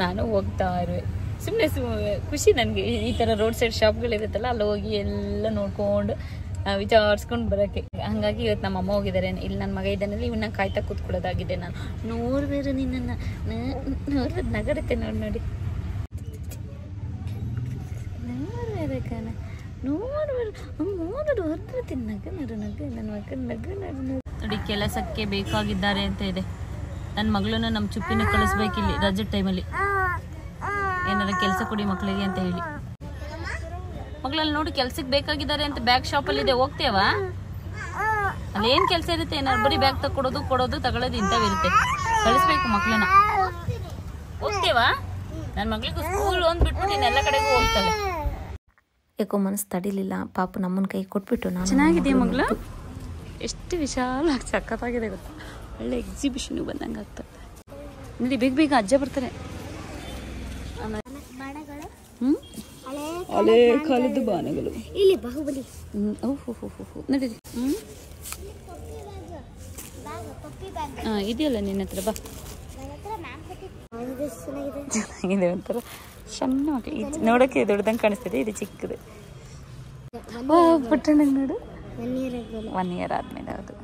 ನಾನು ಹೋಗ್ತಾ ಇರುವೆ ಸುಮ್ಮನೆ ಖುಷಿ ನನಗೆ ಈ ಥರ ರೋಡ್ ಸೈಡ್ ಶಾಪ್ಗಳಿರುತ್ತಲ್ಲ ಅಲ್ಲಿ ಹೋಗಿ ಎಲ್ಲ ನೋಡ್ಕೊಂಡು ವಿಚಾರಿಸ್ಕೊಂಡು ಬರೋಕ್ಕೆ ಹಂಗಾಗಿ ಇವತ್ತು ನಮ್ಮ ಅಮ್ಮ ಹೋಗಿದ್ದಾರೆ ಇಲ್ಲಿ ನನ್ನ ಮಗ ಇದ್ದಾನಲ್ಲಿ ಇವನ್ನ ಕಾಯ್ತಾ ಕೂತ್ಕೊಳ್ಳೋದಾಗಿದೆ ನಾನು ನೋಡಿದ್ರೆ ನಿನ್ನನ್ನು ನೂರ ನಗರತ್ತೆ ನೋಡಿ ನೋಡಿ ನೋಡ್ಬೇಕಣ ಹೊರ್ತಿರ್ತೀನಿ ನಗ ನಡು ನಗ ನನ್ನ ನಗ ನಡು ನೋಡಿ ಕೆಲಸಕ್ಕೆ ಬೇಕಾಗಿದ್ದಾರೆ ಅಂತ ಇದೆ ನನ್ನ ಮಗಳನ್ನ ನಮ್ಮ ಚುಪ್ಪಿನ ಕಳಿಸ್ಬೇಕಿಲ್ಲಿ ರಜೆ ಟೈಮಲ್ಲಿ ಏನಾರ ಕೆಲಸ ಕೊಡಿ ಮಕ್ಕಳಿಗೆ ಅಂತ ಹೇಳಿ ಮಕ್ಕಳಲ್ಲಿ ನೋಡಿ ಕೆಲ್ಸಕ್ಕೆ ಬೇಕಾಗಿದ್ದಾರೆ ಅಂತ ಬ್ಯಾಗ್ ಶಾಪ್ ಅಲ್ಲಿ ಇದೆ ಹೋಗ್ತೇವಾ ಏನ್ ಕೆಲಸ ಇರುತ್ತೆ ಏನಾರ ಬರೀ ಬ್ಯಾಗ್ ತಗೊಡೋದು ಕೊಡೋದು ತಗೊಳ್ಳೋದು ಇಂಥವಿರುತ್ತೆ ಕಳಿಸ್ಬೇಕು ಮಕ್ಕಳನ್ನ ಹೋಗ್ತೇವಾ ನನ್ನ ಮಗಳಿಗೂ ಸ್ಕೂಲ್ ಒಂದು ಬಿಟ್ಬಿಟ್ಟು ಎಲ್ಲ ಕಡೆಗೂ ಹೋಗ್ತಾಳೆ ಯಾಕೋ ಮನಸ್ಸು ತಡಿಲಿಲ್ಲ ಪಾಪ ನಮ್ಮನ್ ಕೈ ಕೊಟ್ಬಿಟ್ಟು ನಾನು ಚೆನ್ನಾಗಿದೆ ಮಗಳು ಎಷ್ಟು ವಿಶಾಲ ಸಕ್ಕತ್ತಾಗಿದೆ ಗೊತ್ತಾ ಒಳ್ಳೆ ಎಕ್ಸಿಬಿಷನ್ ಬಂದಂಗೆ ಆಗ್ತದೆ ನೋಡಿ ಬೇಗ ಬೇಗ ಅಜ್ಜ ಬರ್ತಾರೆ ಹಳೆ ಕಾಲದ ಬಾಣಗಳು ಇಲ್ಲಿ ಬಾಹುಬಲಿ ನಡೀರಿ ಇದೆಯಲ್ಲ ನಿನ್ನ ಹತ್ರ ಬಾ ಚೆನ್ನಾಗಿದೆ ಒಂಥರ ಸಣ್ಣ ಮಕ್ಕಳು ಇದು ನೋಡೋಕೆ ದೊಡ್ಡದಂಗೆ ಕಾಣಿಸ್ತಿದೆ ಇದು ಚಿಕ್ಕದು ಪುಟ್ಟಣ್ಣಗೆ ನೋಡು ಒನ್ ಇಯರ್ ಆದಮೇಲೆ ಅದು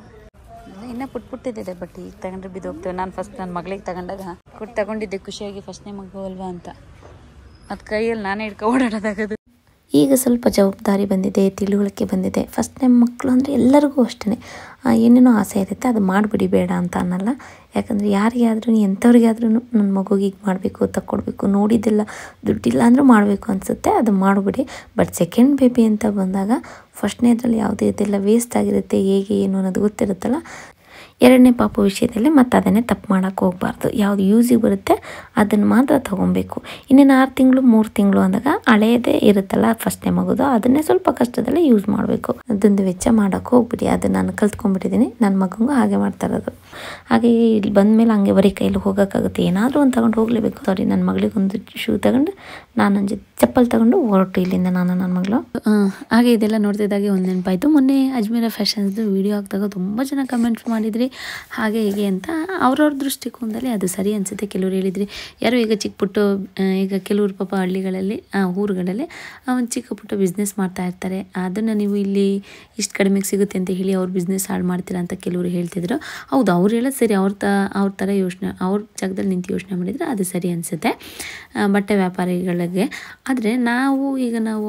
ಇನ್ನ ಪುಟ್ ಪುಟ್ಟಿದೆ ಬಟ್ ಈಗ ತಗೊಂಡ್ರೆ ಹೋಗ್ತೇವೆ ನಾನು ಫಸ್ಟ್ ನನ್ನ ಮಗಳಿಗೆ ತಗೊಂಡಾಗ ಕೊಟ್ಟು ತಗೊಂಡಿದ್ದೆ ಖುಷಿಯಾಗಿ ಫಸ್ಟ್ನೇ ಮಗು ಅಲ್ವಾ ಅಂತ ಮತ್ತು ಕೈಯಲ್ಲಿ ನಾನೇ ಹಿಡ್ಕೊ ಓಡಾಡೋದಾಗದು ಈಗ ಸ್ವಲ್ಪ ಜವಾಬ್ದಾರಿ ಬಂದಿದೆ ತಿಳುವಳಿಕೆ ಬಂದಿದೆ ಫಸ್ಟ್ ಟೈಮ್ ಮಕ್ಕಳು ಅಂದರೆ ಎಲ್ಲರಿಗೂ ಅಷ್ಟೇ ಏನೇನೋ ಆಸೆ ಇರುತ್ತೆ ಅದು ಮಾಡಿಬಿಡಿ ಬೇಡ ಅಂತ ಅನ್ನಲ್ಲ ಯಾಕಂದರೆ ಯಾರಿಗಾದ್ರೂ ಎಂಥವ್ರಿಗಾದ್ರೂ ನನ್ನ ಮಗುಗೆ ಈಗ ಮಾಡಬೇಕು ತಕ್ಕೊಡ್ಬೇಕು ನೋಡಿದ್ದಿಲ್ಲ ದುಡ್ಡಿಲ್ಲ ಅಂದರೂ ಮಾಡಬೇಕು ಅನಿಸುತ್ತೆ ಅದು ಮಾಡಿಬಿಡಿ ಬಟ್ ಸೆಕೆಂಡ್ ಬೇಬಿ ಅಂತ ಬಂದಾಗ ಫಸ್ಟ್ನೇದ್ರಲ್ಲಿ ಯಾವುದೇ ಇದೆಲ್ಲ ವೇಸ್ಟ್ ಆಗಿರುತ್ತೆ ಹೇಗೆ ಏನು ಅನ್ನೋದು ಗೊತ್ತಿರುತ್ತಲ್ಲ ಎರಡನೇ ಪಾಪ ವಿಷಯದಲ್ಲಿ ಮತ್ತೆ ಅದನ್ನೇ ತಪ್ಪು ಮಾಡೋಕ್ಕೆ ಹೋಗಬಾರ್ದು ಯಾವುದು ಯೂಸಿಗೆ ಬರುತ್ತೆ ಅದನ್ನು ಮಾತ್ರ ತೊಗೊಬೇಕು ಇನ್ನೇನು ಆರು ತಿಂಗಳು ಮೂರು ತಿಂಗಳು ಅಂದಾಗ ಹಳೆಯದೇ ಇರುತ್ತಲ್ಲ ಫಸ್ಟ್ ಟೈಮ್ ಆಗೋದು ಅದನ್ನೇ ಸ್ವಲ್ಪ ಕಷ್ಟದಲ್ಲಿ ಯೂಸ್ ಮಾಡಬೇಕು ಅದೊಂದು ವೆಚ್ಚ ಮಾಡೋಕ್ಕೆ ಹೋಗ್ಬಿಡಿ ಅದನ್ನು ನಾನು ಕಲ್ತ್ಕೊಂಡ್ಬಿಟ್ಟಿದ್ದೀನಿ ನನ್ನ ಮಗಂಗೂ ಹಾಗೆ ಮಾಡ್ತಾ ಇರೋದು ಹಾಗೆ ಇಲ್ಲಿ ಬಂದ ಮೇಲೆ ಹಂಗೆ ಬರೀ ಕೈಲಿ ಹೋಗೋಕ್ಕಾಗುತ್ತೆ ಏನಾದರೂ ಒಂದು ತಗೊಂಡು ಹೋಗಲೇಬೇಕು ಸಾರಿ ನನ್ನ ಮಗಳಿಗೊಂದು ಶೂ ತಗೊಂಡು ನಾನು ಒಂದು ಚಪ್ಪಲ್ ತಗೊಂಡು ಹೊರಟು ಇಲ್ಲಿಂದ ನಾನು ನನ್ನ ಮಗಳು ಹಾಗೆ ಇದೆಲ್ಲ ನೋಡ್ತಿದ್ದಾಗೆ ಒಂದು ನೆನಪಾಯಿತು ಮೊನ್ನೆ ಅಜ್ಮೀರ ಫ್ಯಾಷನ್ಸ್ದು ವೀಡಿಯೋ ಹಾಕಿದಾಗ ತುಂಬ ಜನ ಕಮೆಂಟ್ಸ್ ಮಾಡಿದ್ರಿ ಹಾಗೆ ಹೀಗೆ ಅಂತ ಅವ್ರವ್ರ ದೃಷ್ಟಿಕೋನದಲ್ಲಿ ಅದು ಸರಿ ಅನಿಸುತ್ತೆ ಕೆಲವ್ರು ಹೇಳಿದರೆ ಯಾರೋ ಈಗ ಚಿಕ್ಕ ಪುಟ್ಟ ಈಗ ಕೆಲವ್ರು ಪಾಪ ಹಳ್ಳಿಗಳಲ್ಲಿ ಊರುಗಳಲ್ಲಿ ಒಂದು ಚಿಕ್ಕ ಪುಟ್ಟ ಬಿಸ್ನೆಸ್ ಮಾಡ್ತಾ ಇರ್ತಾರೆ ಅದನ್ನು ನೀವು ಇಲ್ಲಿ ಇಷ್ಟು ಕಡಿಮೆಗೆ ಸಿಗುತ್ತೆ ಅಂತ ಹೇಳಿ ಅವ್ರ ಬಿಸ್ನೆಸ್ ಹಾಳು ಮಾಡ್ತೀರಾ ಅಂತ ಕೆಲವರು ಹೇಳ್ತಿದ್ರು ಹೌದು ಅವ್ರು ಹೇಳೋದು ಸರಿ ಅವ್ರ ತ ಅವ್ರ ಥರ ಯೋಚನೆ ಅವ್ರ ಜಾಗದಲ್ಲಿ ನಿಂತು ಯೋಚನೆ ಮಾಡಿದರೆ ಅದು ಸರಿ ಅನಿಸುತ್ತೆ ಬಟ್ಟೆ ವ್ಯಾಪಾರಿಗಳಿಗೆ ಆದರೆ ನಾವು ಈಗ ನಾವು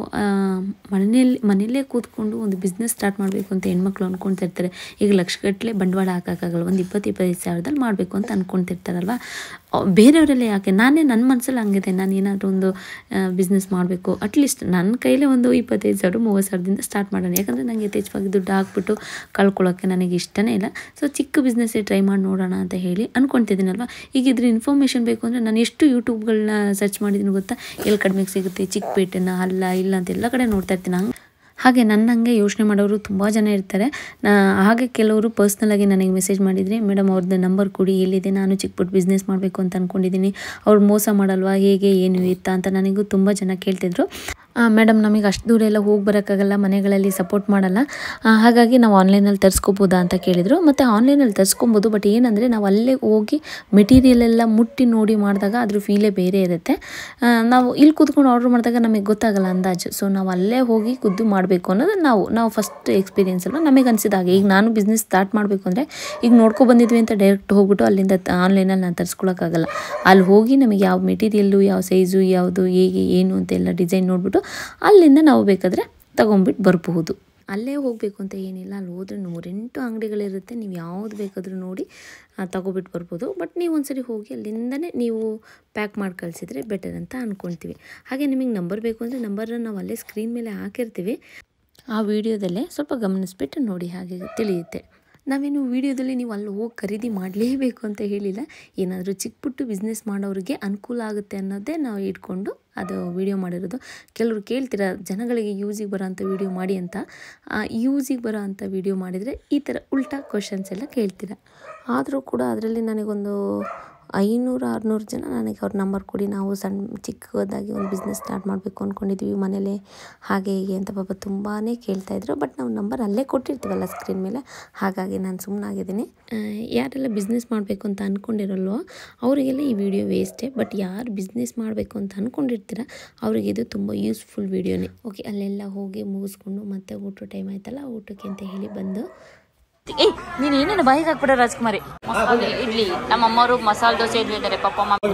ಮನೆಯಲ್ಲಿ ಮನೆಯಲ್ಲೇ ಕೂತ್ಕೊಂಡು ಒಂದು ಬಿಸ್ನೆಸ್ ಸ್ಟಾರ್ಟ್ ಮಾಡಬೇಕು ಅಂತ ಹೆಣ್ಮಕ್ಳು ಇರ್ತಾರೆ ಈಗ ಲಕ್ಷಗಟ್ಟಲೆ ಬಂಡವಾಳ ಹಾಕಿ ಮಾಡೋಕ್ಕಾಗಲ್ಲ ಒಂದು ಇಪ್ಪತ್ತು ಇಪ್ಪತ್ತೈದು ಸಾವಿರದಲ್ಲಿ ಮಾಡಬೇಕು ಅಂತ ಅಂದ್ಕೊಳ್ತಿರ್ತಾರಲ್ವ ಬೇರೆಯವರೆಲ್ಲ ಯಾಕೆ ನಾನೇ ನನ್ನ ಮನಸ್ಸಲ್ಲಿ ಹಂಗಿದೆ ನಾನು ಏನಾದರೂ ಒಂದು ಬಿಸ್ನೆಸ್ ಮಾಡಬೇಕು ಅಟ್ಲೀಸ್ಟ್ ನನ್ನ ಕೈಲೇ ಒಂದು ಇಪ್ಪತ್ತೈದು ಸಾವಿರ ಮೂವತ್ತು ಸಾವಿರದಿಂದ ಸ್ಟಾರ್ಟ್ ಮಾಡೋಣ ಯಾಕಂದರೆ ನನಗೆ ಯಥೇಚ್ಛವಾಗಿ ದುಡ್ಡು ಹಾಕ್ಬಿಟ್ಟು ಕಳ್ಕೊಳ್ಳೋಕ್ಕೆ ನನಗೆ ಇಷ್ಟನೇ ಇಲ್ಲ ಸೊ ಚಿಕ್ಕ ಬಿಸ್ನೆಸ್ಸೇ ಟ್ರೈ ಮಾಡಿ ನೋಡೋಣ ಅಂತ ಹೇಳಿ ಅಲ್ವಾ ಈಗ ಇದ್ರ ಇನ್ಫಾರ್ಮೇಷನ್ ಬೇಕು ಅಂದರೆ ನಾನು ಎಷ್ಟು ಯೂಟ್ಯೂಬ್ಗಳನ್ನ ಸರ್ಚ್ ಮಾಡಿದ್ದೀನಿ ಗೊತ್ತಾ ಎಲ್ಲಿ ಕಡಿಮೆಗೆ ಸಿಗುತ್ತೆ ಚಿಕ್ಕಪೇಟೆನ ಅಲ್ಲ ಇಲ್ಲ ಅಂತ ಎಲ್ಲ ಕಡೆ ನೋಡ್ತಾ ಇರ್ತೀನಿ ಹಂಗೆ ಹಾಗೆ ನನ್ನಂಗೆ ಯೋಚನೆ ಮಾಡೋರು ತುಂಬ ಜನ ಇರ್ತಾರೆ ಹಾಗೆ ಕೆಲವರು ಪರ್ಸ್ನಲಾಗಿ ನನಗೆ ಮೆಸೇಜ್ ಮಾಡಿದ್ರಿ ಮೇಡಮ್ ಅವ್ರದ್ದು ನಂಬರ್ ಕೊಡಿ ಎಲ್ಲಿದೆ ನಾನು ಚಿಕ್ಕಪುಟ್ಟು ಬಿಸ್ನೆಸ್ ಮಾಡಬೇಕು ಅಂತ ಅಂದ್ಕೊಂಡಿದ್ದೀನಿ ಅವ್ರು ಮೋಸ ಮಾಡಲ್ವಾ ಹೇಗೆ ಏನು ಇತ್ತ ಅಂತ ನನಗೂ ತುಂಬ ಜನ ಕೇಳ್ತಿದ್ರು ಮೇಡಮ್ ನಮಗೆ ಅಷ್ಟು ದೂರ ಎಲ್ಲ ಹೋಗಿ ಬರೋಕ್ಕಾಗಲ್ಲ ಮನೆಗಳಲ್ಲಿ ಸಪೋರ್ಟ್ ಮಾಡಲ್ಲ ಹಾಗಾಗಿ ನಾವು ಆನ್ಲೈನಲ್ಲಿ ತರಿಸ್ಕೋಬೋದಾ ಅಂತ ಕೇಳಿದರು ಮತ್ತು ಆನ್ಲೈನಲ್ಲಿ ತರಿಸ್ಕೊಬೋದು ಬಟ್ ಏನಂದರೆ ನಾವು ಅಲ್ಲೇ ಹೋಗಿ ಮೆಟೀರಿಯಲ್ ಎಲ್ಲ ಮುಟ್ಟಿ ನೋಡಿ ಮಾಡಿದಾಗ ಅದ್ರ ಫೀಲೇ ಬೇರೆ ಇರುತ್ತೆ ನಾವು ಇಲ್ಲಿ ಕೂತ್ಕೊಂಡು ಆರ್ಡ್ರ್ ಮಾಡಿದಾಗ ನಮಗೆ ಗೊತ್ತಾಗಲ್ಲ ಅಂದಾಜು ಸೊ ನಾವು ಅಲ್ಲೇ ಹೋಗಿ ಕುದ್ದು ಮಾಡಬೇಕು ಅನ್ನೋದು ನಾವು ನಾವು ಫಸ್ಟ್ ಎಕ್ಸ್ಪೀರಿಯೆನ್ಸ್ ಅಲ್ಲ ನಮಗೆ ಅನಿಸಿದ ಈಗ ನಾನು ಬಿಸ್ನೆಸ್ ಸ್ಟಾರ್ಟ್ ಮಾಡಬೇಕು ಅಂದರೆ ಈಗ ನೋಡ್ಕೊ ಬಂದಿದ್ವಿ ಅಂತ ಡೈರೆಕ್ಟ್ ಹೋಗ್ಬಿಟ್ಟು ಅಲ್ಲಿಂದ ಆನ್ಲೈನಲ್ಲಿ ನಾನು ತರಿಸ್ಕೊಳಕ್ಕಾಗಲ್ಲ ಅಲ್ಲಿ ಹೋಗಿ ನಮಗೆ ಯಾವ ಮೆಟೀರಿಯಲ್ಲು ಯಾವ ಸೈಜು ಯಾವುದು ಹೇಗೆ ಏನು ಅಂತೆಲ್ಲ ಡಿಸೈನ್ ನೋಡಿಬಿಟ್ಟು ಅಲ್ಲಿಂದ ನಾವು ಬೇಕಾದರೆ ತಗೊಂಬಿಟ್ಟು ಬರಬಹುದು ಅಲ್ಲೇ ಹೋಗಬೇಕು ಅಂತ ಏನಿಲ್ಲ ಅಲ್ಲಿ ಹೋದರೆ ನೂರೆಂಟು ಅಂಗಡಿಗಳಿರುತ್ತೆ ನೀವು ಯಾವ್ದು ಬೇಕಾದರೂ ನೋಡಿ ತಗೊಬಿಟ್ಟು ಬರ್ಬೋದು ಬಟ್ ನೀವು ಒಂದ್ಸರಿ ಹೋಗಿ ಅಲ್ಲಿಂದನೇ ನೀವು ಪ್ಯಾಕ್ ಮಾಡಿ ಕಳಿಸಿದರೆ ಬೆಟರ್ ಅಂತ ಅಂದ್ಕೊಳ್ತೀವಿ ಹಾಗೆ ನಿಮಗೆ ನಂಬರ್ ಬೇಕು ಅಂದರೆ ನಂಬರನ್ನು ನಾವು ಅಲ್ಲೇ ಸ್ಕ್ರೀನ್ ಮೇಲೆ ಹಾಕಿರ್ತೀವಿ ಆ ವಿಡಿಯೋದಲ್ಲೇ ಸ್ವಲ್ಪ ಗಮನಿಸ್ಬಿಟ್ಟು ನೋಡಿ ಹಾಗೆ ತಿಳಿಯುತ್ತೆ ನಾವೇನು ವೀಡಿಯೋದಲ್ಲಿ ನೀವು ಅಲ್ಲಿ ಹೋಗಿ ಖರೀದಿ ಮಾಡಲೇಬೇಕು ಅಂತ ಹೇಳಿಲ್ಲ ಏನಾದರೂ ಚಿಕ್ಕ ಪುಟ್ಟು ಬಿಸ್ನೆಸ್ ಮಾಡೋರಿಗೆ ಅನುಕೂಲ ಆಗುತ್ತೆ ಅನ್ನೋದೇ ನಾವು ಇಟ್ಕೊಂಡು ಅದು ವೀಡಿಯೋ ಮಾಡಿರೋದು ಕೆಲವರು ಕೇಳ್ತೀರ ಜನಗಳಿಗೆ ಯೂಸಿಗೆ ಬರೋ ಅಂಥ ವೀಡಿಯೋ ಮಾಡಿ ಅಂತ ಯೂಸಿಗೆ ಬರೋ ಅಂಥ ವೀಡಿಯೋ ಮಾಡಿದರೆ ಈ ಥರ ಉಲ್ಟಾ ಕ್ವಶನ್ಸ್ ಎಲ್ಲ ಕೇಳ್ತೀರ ಆದರೂ ಕೂಡ ಅದರಲ್ಲಿ ನನಗೊಂದು ಐನೂರು ಆರುನೂರು ಜನ ನನಗೆ ಅವ್ರ ನಂಬರ್ ಕೊಡಿ ನಾವು ಸಣ್ಣ ಚಿಕ್ಕದಾಗಿ ಒಂದು ಬಿಸ್ನೆಸ್ ಸ್ಟಾರ್ಟ್ ಮಾಡಬೇಕು ಅಂದ್ಕೊಂಡಿದ್ದೀವಿ ಮನೇಲೆ ಹಾಗೆ ಹೀಗೆ ಅಂತ ಪಾಪ ತುಂಬಾ ಕೇಳ್ತಾಯಿದ್ರು ಬಟ್ ನಾವು ನಂಬರ್ ಅಲ್ಲೇ ಕೊಟ್ಟಿರ್ತೀವಲ್ಲ ಸ್ಕ್ರೀನ್ ಮೇಲೆ ಹಾಗಾಗಿ ನಾನು ಸುಮ್ಮನಾಗಿದ್ದೀನಿ ಯಾರೆಲ್ಲ ಬಿಸ್ನೆಸ್ ಮಾಡಬೇಕು ಅಂತ ಅಂದ್ಕೊಂಡಿರಲ್ವೋ ಅವರಿಗೆಲ್ಲ ಈ ವಿಡಿಯೋ ವೇಸ್ಟೇ ಬಟ್ ಯಾರು ಬಿಸ್ನೆಸ್ ಮಾಡಬೇಕು ಅಂತ ಅಂದ್ಕೊಂಡಿರ್ತೀರ ಅವ್ರಿಗೆ ಇದು ತುಂಬ ಯೂಸ್ಫುಲ್ ವಿಡಿಯೋನೇ ಓಕೆ ಅಲ್ಲೆಲ್ಲ ಹೋಗಿ ಮುಗಿಸ್ಕೊಂಡು ಮತ್ತೆ ಊಟ ಟೈಮ್ ಆಯ್ತಲ್ಲ ಊಟಕ್ಕೆ ಅಂತ ಹೇಳಿ ಬಂದು ಏಯ್ ನೀನ್ ಏನೇನು ಬಾಯಿಗೆ ಹಾಕ್ಬಿಡ ರಾಜ್ಕುಮಾರಿ ಇಡ್ಲಿ ನಮ್ಮ ಅಮ್ಮವರು ಮಸಾಲೆ ದೋಸೆ ಇಡ್ಲಿ ಇದ್ದಾರೆ ಪಪ್ಪ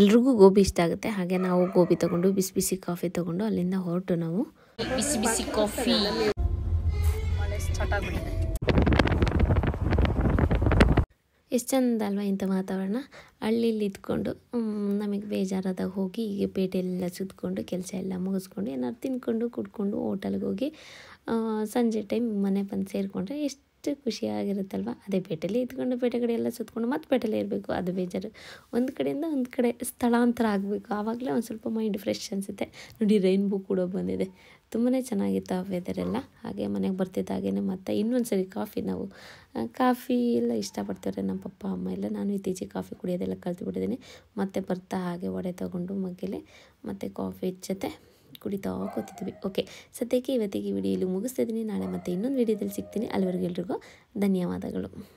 ಎಲ್ರಿಗೂ ಗೋಬಿ ಇಷ್ಟ ಆಗುತ್ತೆ ಹಾಗೆ ನಾವು ಗೋಬಿ ತಗೊಂಡು ಬಿಸಿ ಬಿಸಿ ಕಾಫಿ ತಗೊಂಡು ಅಲ್ಲಿಂದ ಹೊರಟು ನಾವು ಬಿಸಿ ಬಿಸಿ ಕಾಫಿ ಎಷ್ಟು ಚಂದ ಅಲ್ವಾ ಇಂಥ ವಾತಾವರಣ ಹಳ್ಳಿಲಿ ಇದ್ಕೊಂಡು ನಮಗೆ ಬೇಜಾರಾದಾಗ ಹೋಗಿ ಈಗ ಪೇಟೆಯಲ್ಲೆಲ್ಲ ಸುತ್ಕೊಂಡು ಕೆಲಸ ಎಲ್ಲ ಮುಗಿಸ್ಕೊಂಡು ಏನಾದ್ರು ತಿಂದ್ಕೊಂಡು ಕುಡ್ಕೊಂಡು ಓಟಲ್ಗೆ ಹೋಗಿ ಸಂಜೆ ಟೈಮ್ ಮನೆ ಬಂದು ಸೇರಿಕೊಂಡ್ರೆ ಎಷ್ಟು ಎಷ್ಟು ಖುಷಿಯಾಗಿರುತ್ತಲ್ವ ಅದೇ ಪೇಟೆಯಲ್ಲಿ ಇದ್ಕೊಂಡು ಪೇಟೆ ಕಡೆ ಎಲ್ಲ ಸುತ್ಕೊಂಡು ಮತ್ತೆ ಪೇಟೆಯಲ್ಲಿ ಇರಬೇಕು ಅದು ಬೇಜಾರು ಒಂದು ಕಡೆಯಿಂದ ಒಂದು ಕಡೆ ಸ್ಥಳಾಂತರ ಆಗಬೇಕು ಆವಾಗಲೇ ಒಂದು ಸ್ವಲ್ಪ ಮೈಂಡ್ ಫ್ರೆಶ್ ಅನಿಸುತ್ತೆ ನೋಡಿ ರೈನ್ಬೋ ಕೂಡ ಬಂದಿದೆ ತುಂಬಾ ಚೆನ್ನಾಗಿತ್ತು ಆ ವೆದರೆಲ್ಲ ಹಾಗೆ ಮನೆಗೆ ಬರ್ತಿದ್ದ ಹಾಗೆಯೇ ಮತ್ತೆ ಇನ್ನೊಂದು ಸರಿ ಕಾಫಿ ನಾವು ಕಾಫಿ ಎಲ್ಲ ಇಷ್ಟಪಡ್ತೇವೆ ನಮ್ಮ ಪಪ್ಪ ಅಮ್ಮ ಎಲ್ಲ ನಾನು ಇತ್ತೀಚೆಗೆ ಕಾಫಿ ಕುಡಿಯೋದೆಲ್ಲ ಕಲ್ತು ಬಿಟ್ಟಿದ್ದೀನಿ ಮತ್ತೆ ಬರ್ತಾ ಹಾಗೆ ಒಡೆ ತೊಗೊಂಡು ಮಗ್ಗಿಲಿ ಮತ್ತು ಕಾಫಿ ಜೊತೆ ಕುಡಿತಾ ಕೂತಿದ್ವಿ ಓಕೆ ಸದ್ಯಕ್ಕೆ ಇವತ್ತಿಗೆ ಈ ವಿಡಿಯೋ ಮುಗಿಸ್ತಿದ್ದೀನಿ ನಾಳೆ ಮತ್ತೆ ಇನ್ನೊಂದು ವಿಡಿಯೋದಲ್ಲಿ ಸಿಗ್ತೀನಿ ಅಲ್ಲಿವರೆಗೂ ಧನ್ಯವಾದಗಳು